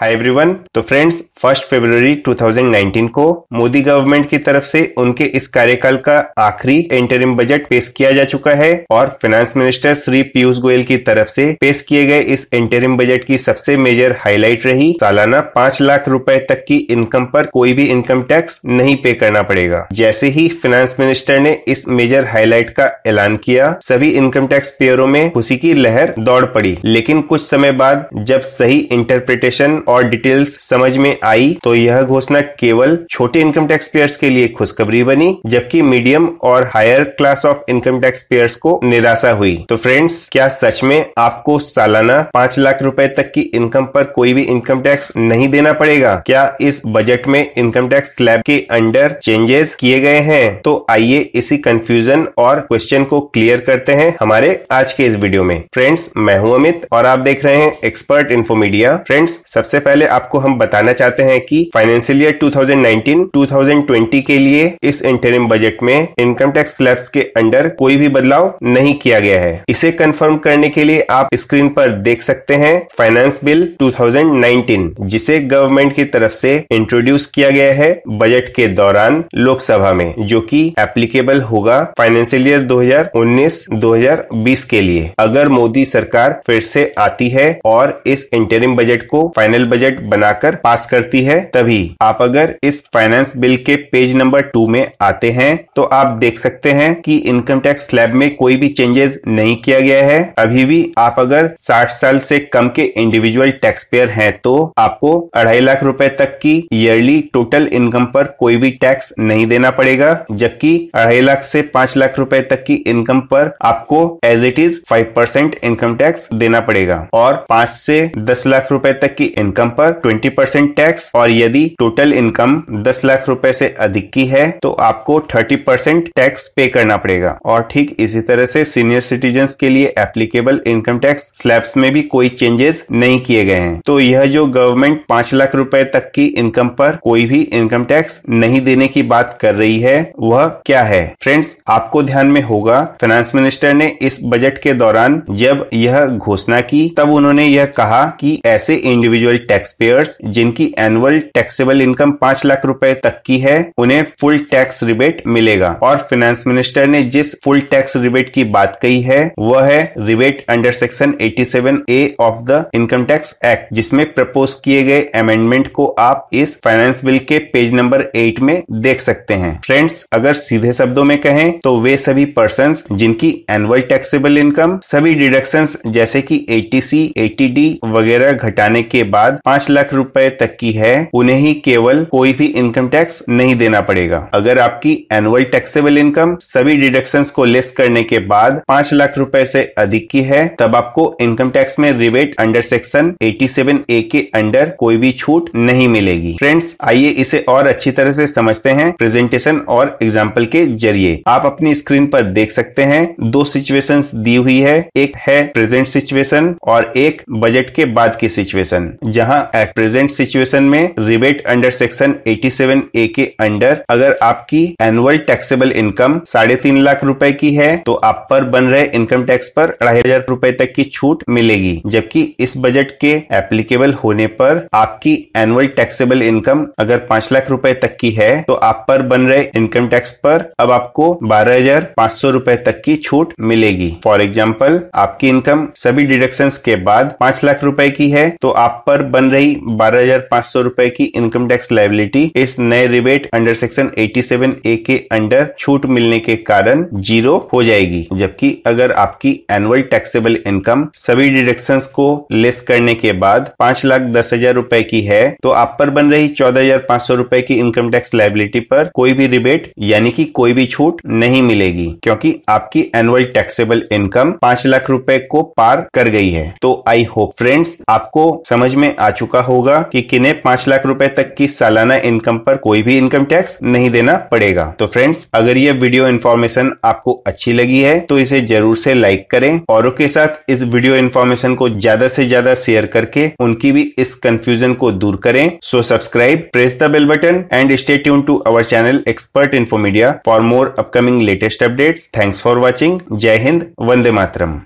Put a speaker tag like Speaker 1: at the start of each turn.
Speaker 1: हाय everyone तो friends first फरवरी 2019 को मोदी गवर्नमेंट की तरफ से उनके इस कार्यकाल का आखिरी इंटरिम बजट पेश किया जा चुका है और फाइनेंस मिनिस्टर श्री पीयूष गोयल की तरफ से पेश किए गए इस इंटरिम बजट की सबसे मेजर हाईलाइट रही सालाना पांच लाख रुपए तक की इनकम पर कोई भी इनकम टैक्स नहीं पे करना पड़ेगा जैसे ही फाइनेंस मिनिस्टर ने इस मेजर हाईलाइट का ऐलान किया सभी इनकम टैक्स पेयरों में खुशी की लहर दौड़ पड़ी लेकिन कुछ समय बाद जब सही इंटरप्रिटेशन और डिटेल्स समझ में आई तो यह घोषणा केवल छोटे इनकम टैक्स पेयर्स के लिए खुशखबरी बनी जबकि मीडियम और higher class of income tax payers को निराशा हुई तो फ्रेंड्स क्या सच में आपको सालाना पांच लाख रुपए तक की इनकम पर कोई भी इनकम टैक्स नहीं देना पड़ेगा क्या इस बजट में इनकम टैक्स स्लैब के अंडर चेंजेस किए गए हैं तो आइए इसी कंफ्यूजन और क्वेश्चन को क्लियर करते हैं हमारे आज के इस वीडियो में फ्रेंड्स मैं हूं अमित और आप देख रहे हैं एक्सपर्ट इन्फोमीडिया फ्रेंड्स सबसे सबसे पहले आपको हम बताना चाहते हैं कि फाइनेंशियल ईयर 2019-2020 के लिए इस इंटरिम बजट में इनकम टैक्स स्लैब्स के अंडर कोई भी बदलाव नहीं किया गया है इसे कंफर्म करने के लिए आप स्क्रीन पर देख सकते हैं फाइनेंस बिल 2019 जिसे गवर्नमेंट की तरफ से इंट्रोड्यूस किया गया है बजट के दौरान लोकसभा में जो कि एप्लीकेबल होगा फाइनेंशियल ईयर 2019-2020 के लिए अगर मोदी सरकार फिर से आती है और इस इंटरिम बजट को फाइनल जनरल बजट बनाकर पास करती है तभी आप अगर इस फाइनेंस बिल के पेज नंबर टू में आते हैं तो आप देख सकते हैं कि इनकम टैक्स स्लैब में कोई भी चेंजेस नहीं किया गया है अभी भी आप अगर 60 साल से कम के इंडिविजुअल टैक्स पेयर है तो आपको अढ़ाई लाख रूपए तक की ईयरली टोटल इनकम पर कोई भी टैक्स नहीं देना पड़ेगा जबकि अढ़ाई लाख से पांच लाख रूपए तक की इनकम पर आपको as it is five percent income tax देना पड़ेगा और पांच से दस लाख रुपए तक की इनकम इनकम पर 20 परसेंट टैक्स और यदि टोटल इनकम 10 लाख रुपए से अधिक की है तो आपको 30 परसेंट टैक्स पे करना पड़ेगा और ठीक इसी तरह से सीनियर सिटीजन के लिए एप्लीकेबल इनकम टैक्स स्लैब्स में भी कोई चेंजेस नहीं किए गए हैं तो यह जो गवर्नमेंट पांच लाख रूपए तक की इनकम पर कोई भी इनकम टैक्स नहीं देने की बात कर रही है वह क्या है फ्रेंड्स आपको ध्यान में होगा फाइनेंस मिनिस्टर ने इस बजट के दौरान जब यह घोषणा की तब उन्होंने यह कहा कि ऐसे इंडिविजुअल टैक्स पेयर्स जिनकी एनुअल टैक्सेबल इनकम पांच लाख रुपए तक की है उन्हें फुल टैक्स रिबेट मिलेगा और फाइनेंस मिनिस्टर ने जिस फुल टैक्स रिबेट की बात कही है वह है rebate under section 87 A of the income tax act जिसमें प्रपोज किए गए अमेंडमेंट को आप इस फाइनेंस बिल के पेज नंबर एट में देख सकते हैं फ्रेंड्स अगर सीधे शब्दों में कहें तो वे सभी पर्सन जिनकी एनुअल टैक्सेबल इनकम सभी डिडक्शन जैसे की एटीसी एटीडी वगैरह घटाने के बाद बाद पांच लाख रुपए तक की है उन्हें ही केवल कोई भी इनकम टैक्स नहीं देना पड़ेगा अगर आपकी एनुअल टैक्सेबल इनकम सभी डिडक्शन को लेस करने के बाद पांच लाख रूपए से अधिक की है तब आपको इनकम टैक्स में rebate under section eighty seven A के अंडर कोई भी छूट नहीं मिलेगी फ्रेंड्स आइए इसे और अच्छी तरह से समझते हैं प्रेजेंटेशन और एग्जाम्पल के जरिए आप अपनी स्क्रीन पर देख सकते हैं दो सिचुएशन दी हुई है एक है प्रेजेंट सिचुएशन और एक बजट के बाद की सिचुएशन जहाँ यहाँ प्रेजेंट सिचुएशन में रिबेट अंडर सेक्शन 87 ए के अंडर अगर आपकी एनुअल टैक्सेबल इनकम साढ़े तीन लाख रुपए की है तो आप पर बन रहे इनकम टैक्स पर अढ़ाई हजार रूपए तक की छूट मिलेगी जबकि इस बजट के एप्लीकेबल होने पर आपकी एनुअल टैक्सेबल इनकम अगर पांच लाख रूपए तक की है तो आप पर बन रहे इनकम टैक्स पर अब आपको बारह हजार पांच सौ रूपए तक की छूट मिलेगी फॉर एग्जाम्पल आपकी इनकम सभी डिडक्शन के बाद पांच लाख रूपए की है तो आप पर बन रही बारह हजार पांच सौ रूपए की इनकम टैक्स लाइबिलिटी इस नए रिबेट अंडर सेक्शन 87 ए के अंडर छूट मिलने के कारण जीरो हो जाएगी जबकि अगर आपकी एनुअल टैक्सेबल इनकम सभी डिडक्शन को लेस करने के बाद पांच लाख दस हजार रूपए की है तो आप पर बन रही चौदह हजार पांच सौ रूपए की इनकम टैक्स लाइबिलिटी पर कोई भी रिबेट यानी कि कोई भी छूट नहीं मिलेगी क्योंकि आपकी एनुअल टैक्सेबल इनकम पांच लाख रूपए को पार कर गई है तो आई होप फ्रेंड्स आपको समझ में आ चुका होगा कि किन्हें पांच लाख रुपए तक की सालाना इनकम पर कोई भी इनकम टैक्स नहीं देना पड़ेगा तो फ्रेंड्स अगर ये वीडियो इन्फॉर्मेशन आपको अच्छी लगी है तो इसे जरूर से लाइक करें और के साथ इस वीडियो इन्फॉर्मेशन को ज्यादा से ज्यादा शेयर करके उनकी भी इस कंफ्यूजन को दूर करें so subscribe press the bell button and stay tune to our channel expert info media for more upcoming latest updates thanks for watching जय हिंद वंदे मातरम